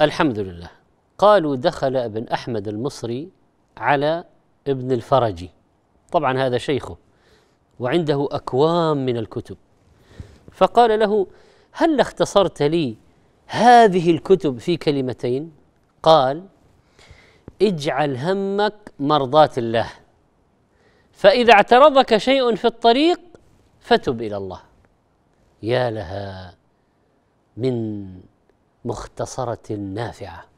الحمد لله قالوا دخل ابن أحمد المصري على ابن الفرجي طبعا هذا شيخه وعنده أكوام من الكتب فقال له هل اختصرت لي هذه الكتب في كلمتين قال اجعل همك مرضاة الله فإذا اعترضك شيء في الطريق فتب إلى الله يا لها من مختصرة نافعة